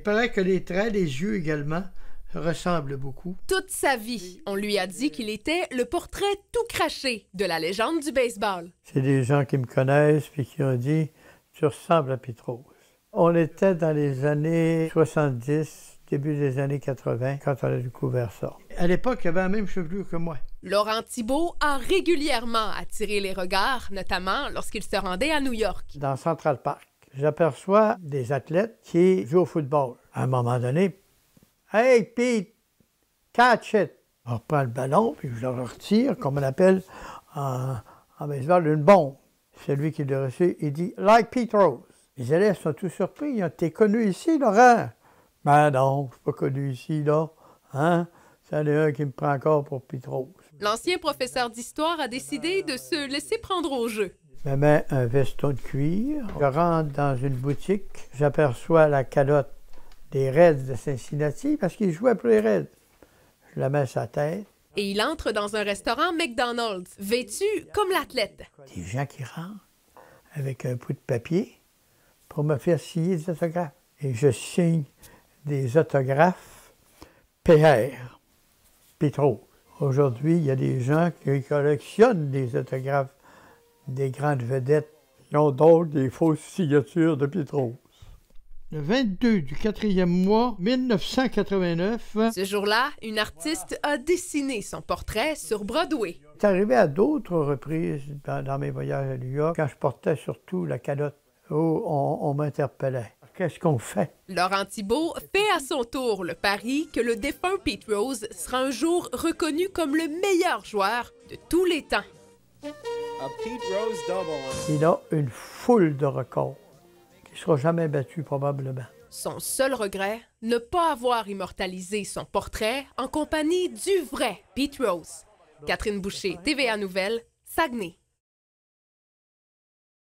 Il paraît que les traits des yeux également ressemblent beaucoup. Toute sa vie, on lui a dit qu'il était le portrait tout craché de la légende du baseball. C'est des gens qui me connaissent puis qui ont dit Tu ressembles à Pitrose. On était dans les années 70, début des années 80, quand on a découvert ça. À l'époque, il avait la même chevelure que moi. Laurent Thibault a régulièrement attiré les regards, notamment lorsqu'il se rendait à New York. Dans Central Park, j'aperçois des athlètes qui jouent au football. À un moment donné, Hey Pete, catch it! On reprend le ballon, puis je le retire, comme on appelle en, baseball, une bombe. Celui qui le reçu, il dit Like Pete Rose. Les élèves sont tous surpris. ont T'es connu ici, Laurent? Ben non, je suis pas connu ici, là. Hein? C'en est un qui me prend encore pour Pete Rose. L'ancien professeur d'histoire a décidé de se laisser prendre au jeu me mets un veston de cuir. Je rentre dans une boutique. J'aperçois la calotte des Reds de Cincinnati parce qu'il jouait pour les Reds. Je la mets à sa tête. Et il entre dans un restaurant McDonald's, vêtu comme l'athlète. Des gens qui rentrent avec un bout de papier pour me faire signer des autographes. Et je signe des autographes PR, Petro. Aujourd'hui, il y a des gens qui collectionnent des autographes des grandes vedettes, ont donc des fausses signatures de Pete Rose. Le 22 du quatrième mois 1989. Ce jour-là, une artiste a dessiné son portrait sur Broadway. C'est arrivé à d'autres reprises dans, mes voyages à New York, quand je portais surtout la calotte, où on, on m'interpellait. Qu'est-ce qu'on fait? Laurent Thibault fait à son tour le pari que le défunt Pete Rose sera un jour reconnu comme le meilleur joueur de tous les temps. Il a une foule de records qui ne sera jamais battu probablement. Son seul regret, ne pas avoir immortalisé son portrait en compagnie du vrai Pete Rose. Catherine Boucher, TVA Nouvelle, Saguenay.